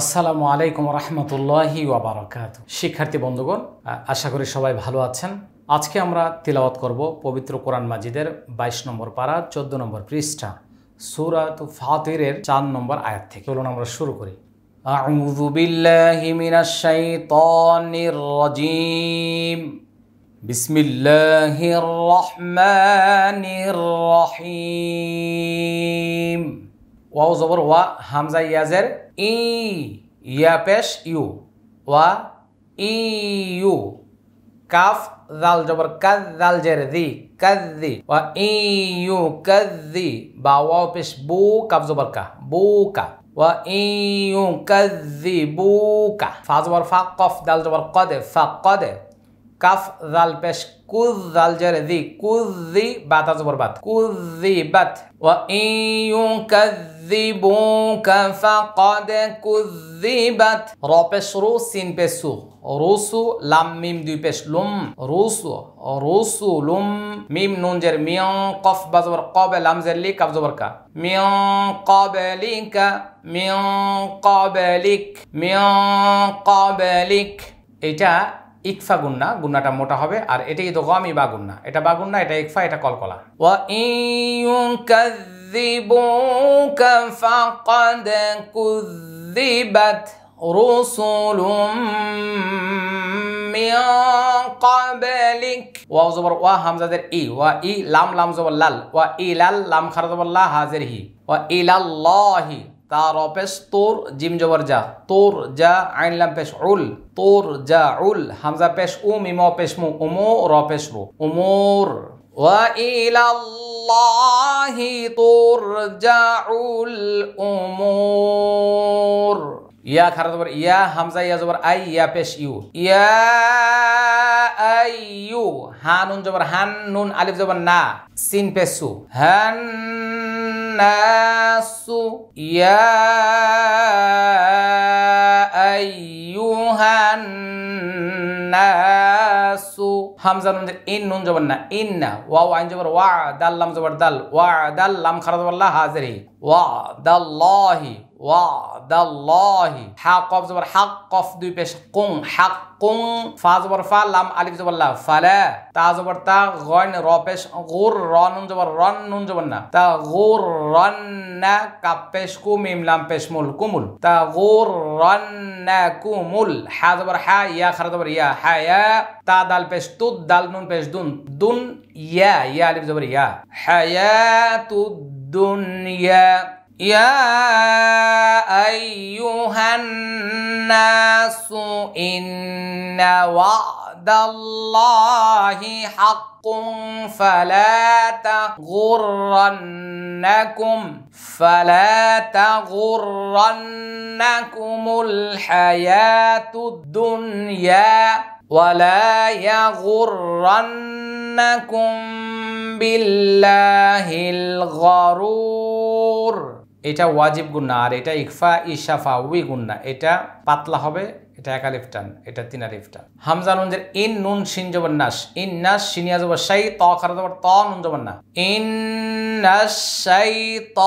আসসালামু আলাইকুম রহমতুল্লাহি ওবরাকাত শিক্ষার্থী বন্ধুগণ আশা করি সবাই ভালো আছেন আজকে আমরা তিলাওয়াত করব পবিত্র কোরআন মাজিদের ২২ নম্বর পাড়া ১৪ নম্বর পৃষ্ঠা সুরাত ফাতিরের চার নম্বর আয়াত থেকে চলুন আমরা শুরু করি أعوذ بالله من الشيطان الرجيم بسم الله الرحمن الرحيم واو زبر وا همزه یزر إي یا پیش وا إي يو كاف ذال جبر كذ ذال جر ذي كذ ذي با واو بش بو كاف زبر كا كذ ذي بو بوكا فا زبر فا قف ذال جبر قد قد كاف ذال بش كذ ذال جر ذي كذي بات ازبر بات بات وإن يكذبوك فقد كذبت رو بش رو سين بسو روسو لام ميم دو بش لوم روسو روسو لم ميم نون جر ميان قف بزبر قابل لام زر لي كاف زبر كا ميان قابلك ميان قابلك ميان قابلك إيجا ইকফা গুন্না গুন্নাটা মোটা হবে আর এটাই তো আমি বা গুন্না এটা বা গুন্না এটা ইকফা এটা কলকলা ওয়া يكذبوك فقد كذبت رسل من قبلك ওয়াও জবর ওয়া হামজাদের ই ওয়া ই লাম লাম জবর লাল ওয়া ই লাল লাম খারা জবর লা হাজের হি লাল ইলাল্লাহি তার অপেশ তোর জিম জবর যা তোর যা আইন লাম পেশ উল তোর যা উল হামজা পেশ উম ইম পেশ মু উমো মু উমোর রু তোর যা উল উমোর ইয়া খারা জবর ইয়া হামজা ইয়া জবর আই ইয়া পেশ ইউ ইয়া আই ইউ হা জবর হান নুন আলিফ জবর না সিন পেশ সু হান না nasu ya ayyuhan nasu Hamza নুন ইন নুন জবর না ইন না ওয়া ওয়া আইন জবর ওয়া দাল লাম জবর দাল ওয়া দাল লাম খারা জবর হাজিরি ওয়া দাল্লাহি ওয়াদাল্লাহি হা কফ জবর হাক কফ দুই পেশ কুং হাক কুং ফা জবর ফা লাম আলিফ জবর লা ফালা তা জবর তা গন র পেশ গুর র নুন জবর রন নুন জবর না তা গুর রন না কাপ পেশ কু মিম লাম পেশ মুল কুমুল তা গুর রন না কুমুল হা জবর হা ইয়া খারা জবর ইয়া হা ইয়া তা দাল পেশ তুদ দাল নুন পেশ দুন দুন ইয়া ইয়া আলিফ জবর ইয়া হায়াতু দুনিয়া يا أيها الناس إن وعد الله حق فلا تغرنكم فلا تغرنكم الحياة الدنيا ولا يغرنكم بالله الغرور এটা ওয়াজিব গুন্না আর এটা ইকফা ইশাফা উই গুন্না এটা পাতলা হবে এটা এক আলিফ টান এটা তিন আলিফ টান হামজা নুনজের ইন নুন শিন জবর নাস ইন নাস সিনিয়া জবর সাই ত খার জবর ত নুন জবর না ইন নাস শাই ত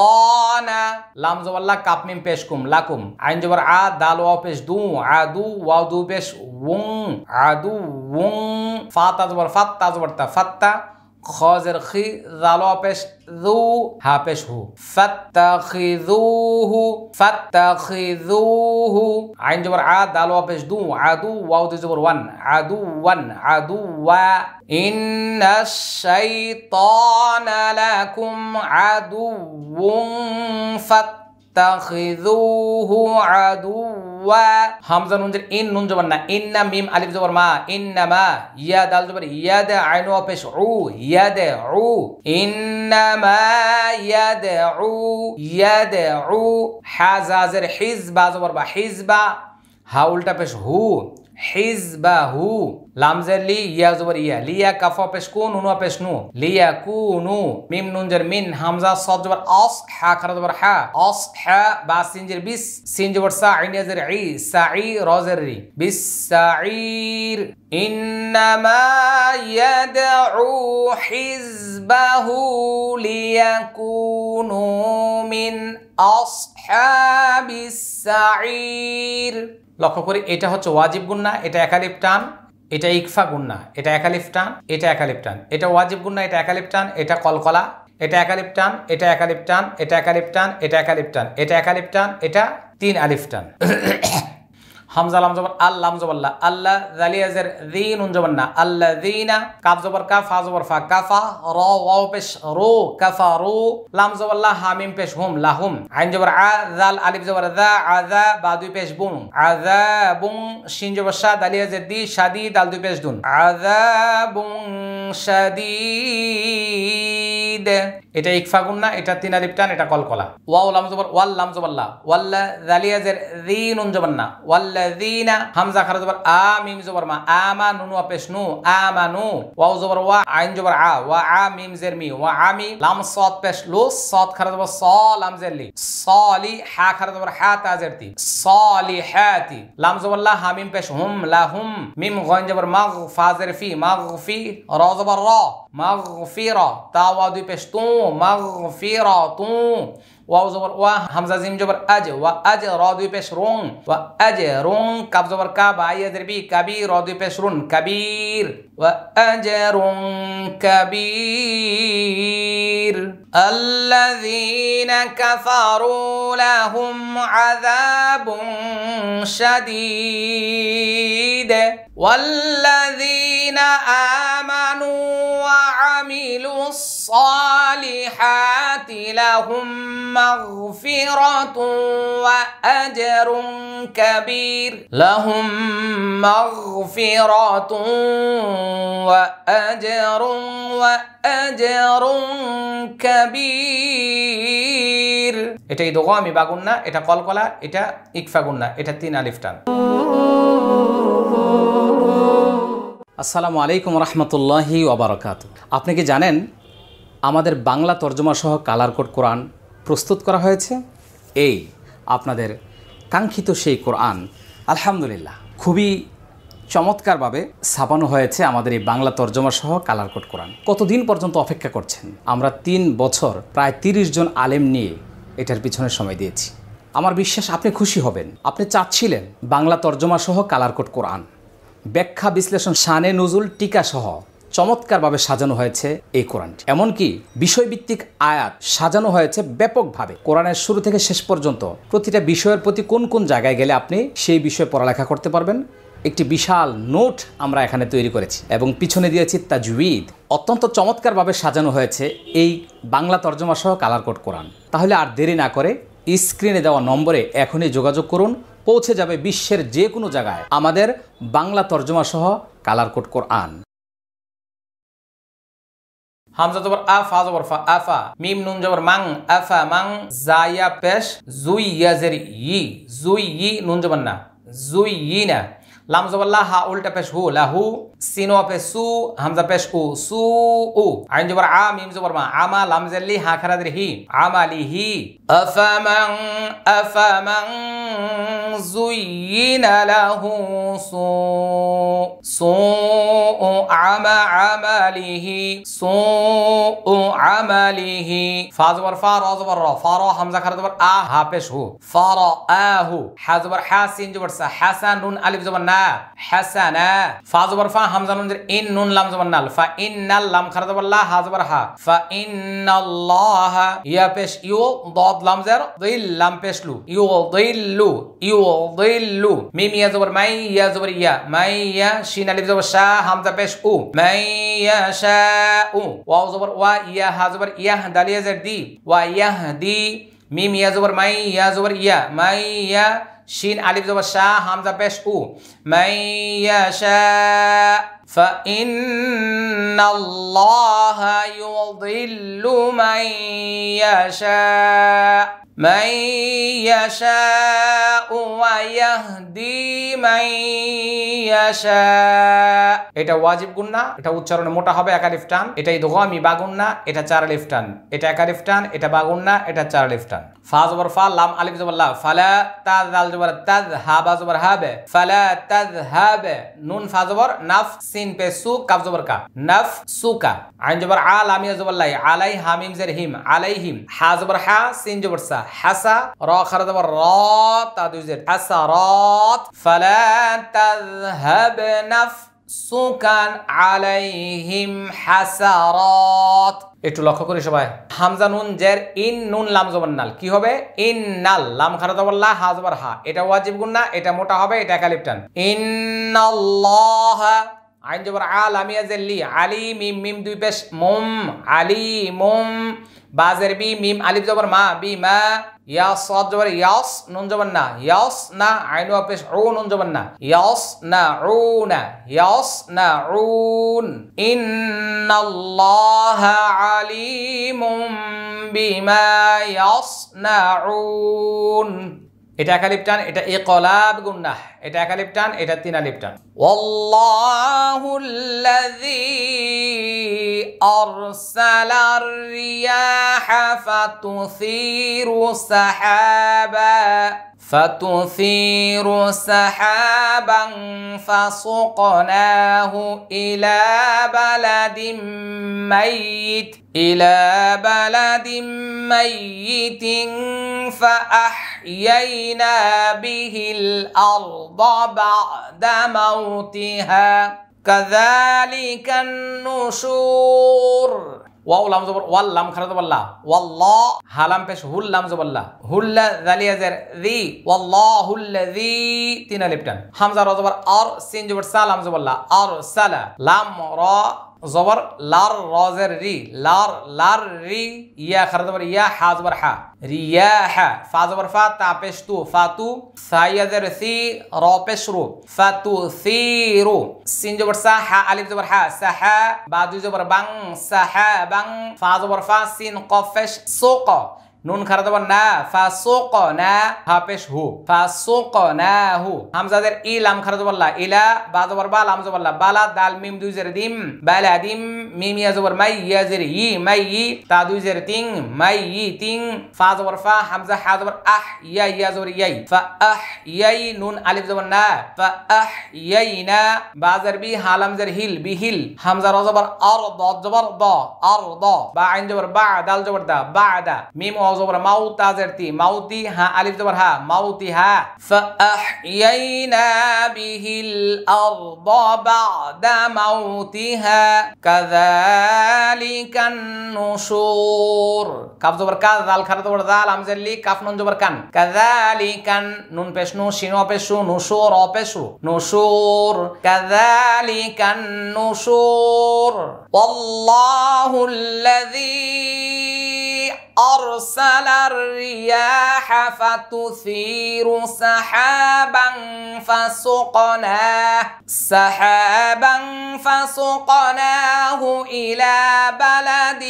না লাম জবর লা কাপ মিম পেশ কুম লাকুম আইন জবর আ দাল ওয়াও পেশ দু আ দু ওয়াও দু পেশ উং আ দু উং ফা তা জবর ফাত তা জবর তা ফাত্তা خازر خازرخي ذلوبش ذو هابش هو فاتخذوه فاتخذوه عين جبر عاد ذلوبش دو عدو واو جبر ون عدو ون عدو إن الشيطان لكم عدو فات তাখিযুহু আদুওয়া হামজা নুন জের ইন নুন জবর না ইন্না মিম আলিফ মা ইন্না মা ইয়া দাল জবর ইয়া দে আইন ও পেশ ইয়া দে উ ইন্না মা ইয়া দে উ ইয়া দে উ হাজা জের হিজবা জবর বা হিজবা হাউলটা পেশ হু হিজবাহু লামজের লি ইয়া জবর ইয়া লিয়া কাফ পেশ কুন হুনু পেশ নু লিয়া কুনু মিম নুন মিন হামজা সদ জবর অস হা খারা জবর হা অস হা বা সিন জের বিস সিন জবর সা আইন জের ই সাই র জের রি বিস সাইর ইন্নামা ইয়াদউ হিজবাহু লিয়াকুনু মিন আসহাবিস সাইর লক্ষ্য করি এটা হচ্ছে ওয়াজিব গুন্না এটা একালিপ টান এটা ইকফা গুন্না এটা একালিপ টান এটা একালিপ টান এটা ওয়াজিব গুন্না এটা একালিপ টান এটা কলকলা এটা একালিপ টান এটা একালিপ টান এটা একালিপ টান এটা একালিপ টান এটা একালিপ টান এটা তিন আলিফ টান হামজা লামজবর আল্লাহ জবল্লা আল্লাহ জালিয়াজের দিন উনজবর না আল্লাহ দিনা কাপ জবর কাফ ফা জবর ফা কাফা র ওয়াও পেশ রো কাফা রো লাম জবল্লা হামিম পেশ হুম লাহুম আইন জবর আ জাল আলিফ জবর দা আযা বা দুই পেশ বুম আযা বুম শিন জবর শাহ দালিয়াজের দি শাদি দাল দুই পেশ দুন আযা বুং শাদীদ এটা ইকফাগুন না এটা তিন আলিফ টান এটা কলকলা ওয়াও লাম জবর ওয়াল লাম জবাল্লা ওয়াল্লা জালিয়া দিন উন জবর না ওয়াল্লা দিনা হামজা খারা জবর আ মিম জবর মা আমা নুনু পেশ নু আমা নু ওয়াও জবর ওয়া আইন জবর আ ওয়া আ মিম জের মি ওয়া আমি লাম সদ পেশ লু সদ খারা জবর স লাম জের লি সলি হা খারা জবর হা তা জের তি সলি হাতি লাম জবল্লা হা মিম পেশ হুম লা হুম মিম গন জবর মাগ ফা জের ফি মাগ ফি র জবর র মাগ ফি র তা ওয়া দুই পেশ তু مغفرة واو زبر وا همزة زين جبر أج وأج رادو پیش رون اج رون كاب زبر كاب آية دربي كبير رادو پیش رون كبير وأجر كبير الذين كفروا لهم عذاب شديد والذين آمنوا وعملوا الصالحات الصالحات لهم مغفرة وأجر كبير لهم مغفرة وأجر وأجر كبير এটাই এই দোগো আমি বাগুন না এটা কলকলা এটা ইকফাগুন না এটা তিন আলিফ টান আসসালামু আলাইকুম রহমতুল্লাহি ওবরাকাত আপনি কি জানেন আমাদের বাংলা তর্জমা সহ কালার কোড কোরআন প্রস্তুত করা হয়েছে এই আপনাদের কাঙ্ক্ষিত সেই কোরআন আলহামদুলিল্লাহ খুবই চমৎকারভাবে ছাপানো হয়েছে আমাদের এই বাংলা তর্জমা সহ কালার কোড কোরআন কতদিন পর্যন্ত অপেক্ষা করছেন আমরা তিন বছর প্রায় তিরিশ জন আলেম নিয়ে এটার পিছনে সময় দিয়েছি আমার বিশ্বাস আপনি খুশি হবেন আপনি চাচ্ছিলেন বাংলা তর্জমা সহ কালার কোড কোরআন ব্যাখ্যা বিশ্লেষণ সানে নজুল টিকা সহ চমৎকারভাবে সাজানো হয়েছে এই কোরআনটি এমনকি বিষয়ভিত্তিক আয়াত সাজানো হয়েছে ব্যাপকভাবে কোরআনের শুরু থেকে শেষ পর্যন্ত প্রতিটা বিষয়ের প্রতি কোন কোন জায়গায় গেলে আপনি সেই বিষয়ে পড়ালেখা করতে পারবেন একটি বিশাল নোট আমরা এখানে তৈরি করেছি এবং পিছনে দিয়েছি তাজুইদ অত্যন্ত চমৎকারভাবে সাজানো হয়েছে এই বাংলা তর্জমা সহ কালার কোরআন তাহলে আর দেরি না করে স্ক্রিনে দেওয়া নম্বরে এখনই যোগাযোগ করুন পৌঁছে যাবে বিশ্বের যে কোনো জায়গায় আমাদের বাংলা তর্জমা সহ কালার কোরআন হামজা জবর আ ফা জবর ফা আফা মিম নুন জবর মাং আফা মাং জায়া পেশ জুই ইয়াজের ই জুই ই নুন জবর না জুই ই না লাম জবর লা হা উল্টা পেশ হু লাহু সিনো পে সু হামজা পেশ উ সু উ আইন জবর আ মিম জবর মা আমা লামজাল্লি হা খারাদের হি আমালি হি আফামান আফামান জুইনা লাহু সু সু আমা আমালিহি সু আমালিহি ফা জবর ফা র জবর র ফা র হামজা খারা জবর আ হা পেশ হু ফা র আ হু হা জবর হা সিন জবর সা হাসানুন আলিফ জবর না হাসানা ফা জবর ফা হামজানুনজের ইন নুন লাম জবর নাল ফা ইন নাল লাম খারা জবর লা হা জবর হা ফা ইন নাল্লাহ ইয়া পেশ ইউ দদ লাম জের দইল লাম পেশ লু ইউ দইল্লু ইউ দইল্লু মিম ইয়া জবর মাই ইয়া জবর ইয়া মাই ইয়া শিন আলিফ জবর শা হামজা পেশ উ মাই ইয়া শা উ ওয়াও জবর ওয়া ইয়া হা জবর ইয়া দালিয়া জের দি ওয়া ইয়াহদি মিম ইয়া জবর মাই ইয়া জবর ইয়া মাই ইয়া شين ألف زبر شا همزة بيش أو من يشاء فإن الله يضل من يشاء من يشاء এটা ওয়াজিব গুন্না এটা উচ্চারণে মোটা হবে একালিফ টান এটা ইদগামি বাগুন্না এটা চার আলিফ টান এটা একালিফ টান এটা বাগুন্না এটা চার আলিফ টান ফা জবর আলিফ জবর ফালা তাজ আল জবর তাজ হাবা জবর হাবে ফালা তাজ হাবে নুন ফা জবর নাফ সিন পে সু কাফ জবর কা নাফ সু কা আইন জবর আল আমিয়া জবর লাই আলাই হামিম জের হিম আলাই হিম হা জবর হা সিন জবর সা হাসা র খারা জবর র তা দুই জের الحسرات فلا تذهب نفسك عليهم حسرات একটু লক্ষ্য করি সবাই হামজা নুন জের ইন নুন লাম জবর নাল কি হবে ইন নাল লাম খারা জবর লা হা জবর হা এটা ওয়াজিব না এটা মোটা হবে এটা ইন আল্লাহ আইন জবর আল আমি আজেল্লি আলি মিম মিম দুই পেশ মুম আলী মুম বাজের বি মিম আলিফ জবর মা বি মা ياس صادر ياس نونجبنا ياس نا عينو أبش عون نونجبنا ياس نا عون ياس نا عون إن الله عليم بما يصنعون এটা একালিপ টান এটা এ কলাব গুন্না এটা একালিপ টান এটা তিন আলিপ টান أرسل الرياح فتثير سحابا فتثير سحابا فسقناه إلى بلد ميت إلى بلد ميت فأحيينا به الأرض بعد موتها كذلك النشور ওয়াও লাম জবর ওয়াল লাম খারা জবর লা হালাম পেশ হুল লাম জবর লা হুল্লা জালিয়াজের রি ওয়াল্লাহুল্লাযী তিন আলিফ হামজা র জবর আর সিন জবর সা লাম লাম রা জবর লার রজের রি লার লার রি ইয়া খারা ইয়া হা জবর হা রিয়া হা ফা জবর ফা তা তু ফা তু সাইয়াজের সি র রু ফা তু সি রু সিন জবর সা হা আলিফ জবর হা সা হা বা জবর বাং সা হা বাং ফা জবর ফা সিন কফেশ সো ক নুন খারা দেবো না ক না হাফেশ হু ক না হু হামজাদের ই লাম খারা দেবো ইলা বা দেবর বা লাম জবর বালা দাল মিম দুই জের দিম বালা দিম মিম ইয়া জবর মাই ইয়া জের ই মাই ই তা দুই জের তিং মাই ই তিং ফা জবর ফা হামজা হা জবর আহ ইয়া ইয়া জবর ইয়াই ফা আহ ইয়াই নুন আলিফ জবর না ফা আহ ইয়াই না বা জের বি হা লাম জের হিল বি হিল হামজা র জবর আর দ জবর দ আর দ বা আইন জবর বা দাল জবর দা বা দা মিম ও واو زبر ماو تازرتي ماوتي ها الف زبر ها ماوتي ها فأحيينا به الأرض بعد موتها كذلك النشور كاف زبر كا ذال خر زبر ذال همزة كاف نون زبر كان كذلك نون بيش شنو شينو نشور أو بيش نشور كذلك النشور والله الذي أرسل الرياح فتثير سحابا فسقناه سحابا فسقناه إلى بلد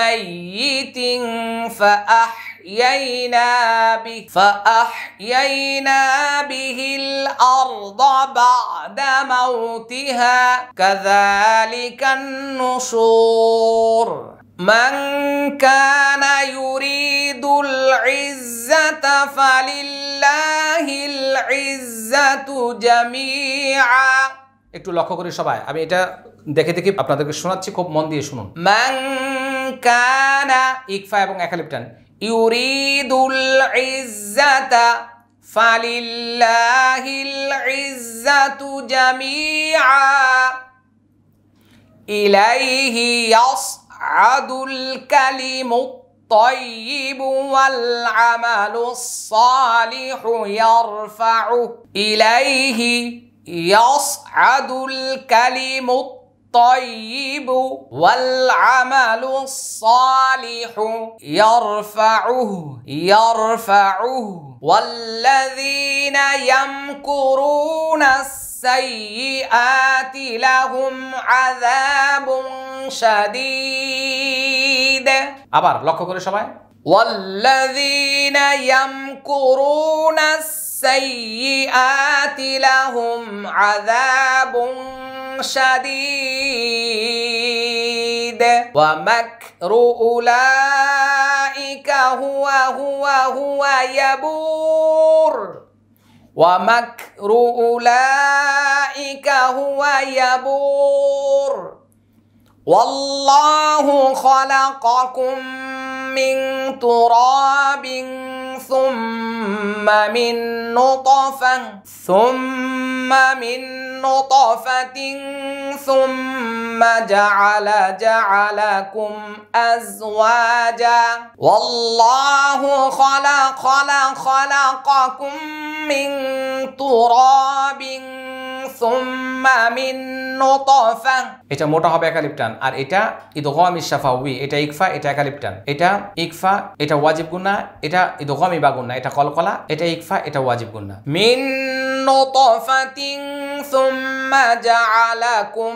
ميت فأحيينا به فأحيينا به الأرض بعد موتها كذلك النشور من كان يريد العزة فلله العزة جميعا একটু লক্ষ্য করি সবাই আমি এটা দেখে দেখে আপনাদেরকে শোনাচ্ছি খুব মন দিয়ে শুনুন মান কানা ইকফা এবং একালিপ্টান ইউরিদুল ইজ্জাতা ফালিল্লাহিল ইজ্জাতু জামিআ ইলাইহি ইয়াস يصعد الكلم الطيب والعمل الصالح يرفعه إليه يصعد الكلم الطيب والعمل الصالح يرفعه يرفعه والذين يمكرون الس- السيئات لهم عذاب شديد أبار লক্ষ্য كل شباب والذين يمكرون السيئات لهم عذاب شديد ومكر أولئك هو هو هو يبور ومكر أولئك هو يبور والله خلقكم من تراب ثم من نطفة ثم من نطفة ثم جعل جعلكم أزواجا والله خلق خلق خلقكم من تراب এটা মোটা হবে একালিপটান আর এটা ইদগম ইসাফা উই এটা ইকফা এটা একালিপটান এটা ইকফা এটা ওয়াজিব গুন্না এটা ইদগম ইবা গুন্না এটা কলকলা এটা ইকফা এটা ওয়াজিব গুন্না মিন نطفة ثم جعلكم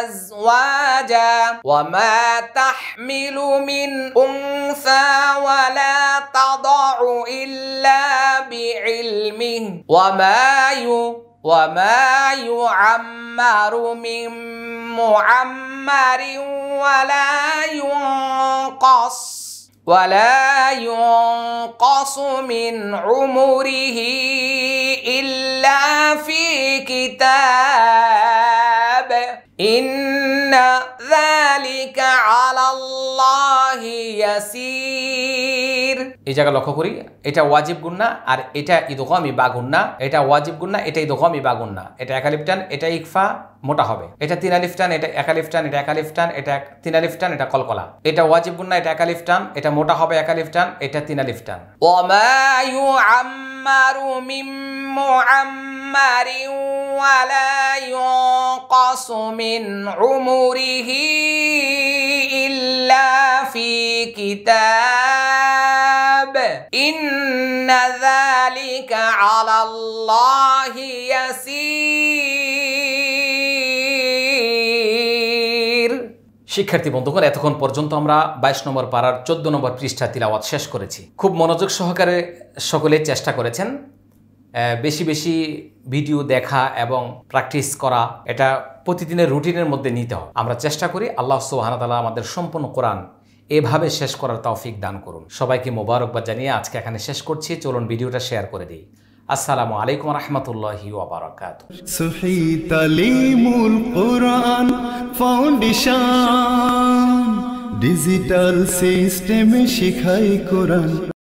أزواجا وما تحمل من أنثى ওয়ালা تضع ইল্লা بعلمه وما يؤمن وما يعمر من معمر ولا ينقص ولا ينقص من عمره إلا في كتاب إن ذلك على الله يسير এই জায়গা লক্ষ্য করি এটা ওয়াজিব গুন্না আর এটা ইদগমি বা গুন্না এটা ওয়াজিব গুন্না এটা ইদগমি বা গুন্না এটা একালিফটান এটা ইকফা মোটা হবে এটা তিন আলিফটান এটা একালিফটান এটা একালিফটান এটা তিন আলিফটান এটা কলকলা এটা ওয়াজিব গুন্না এটা একালিফটান এটা মোটা হবে একালিফটান এটা তিন আলিফটান عمر في كتاب বলবে শিক্ষার্থী বন্ধুগণ এতক্ষণ পর্যন্ত আমরা বাইশ নম্বর পাড়ার চোদ্দ নম্বর পৃষ্ঠা তিলাওয়াত শেষ করেছি খুব মনোযোগ সহকারে সকলে চেষ্টা করেছেন বেশি বেশি ভিডিও দেখা এবং প্র্যাকটিস করা এটা প্রতিদিনের রুটিনের মধ্যে নিতে হয় আমরা চেষ্টা করি আল্লাহ তালা আমাদের সম্পূর্ণ কোরআন এভাবে শেষ করার তৌফিক দান করুন সবাইকে মোবারকবাদ জানিয়ে আজকে এখানে শেষ করছি চলুন ভিডিওটা শেয়ার করে দিই আসসালামু আলাইকুম রহমতুল্লাহি ওয়াবারাকাত ফাউন্ডেশন ডিজিটাল সিস্টেমে শেখাই কোরআন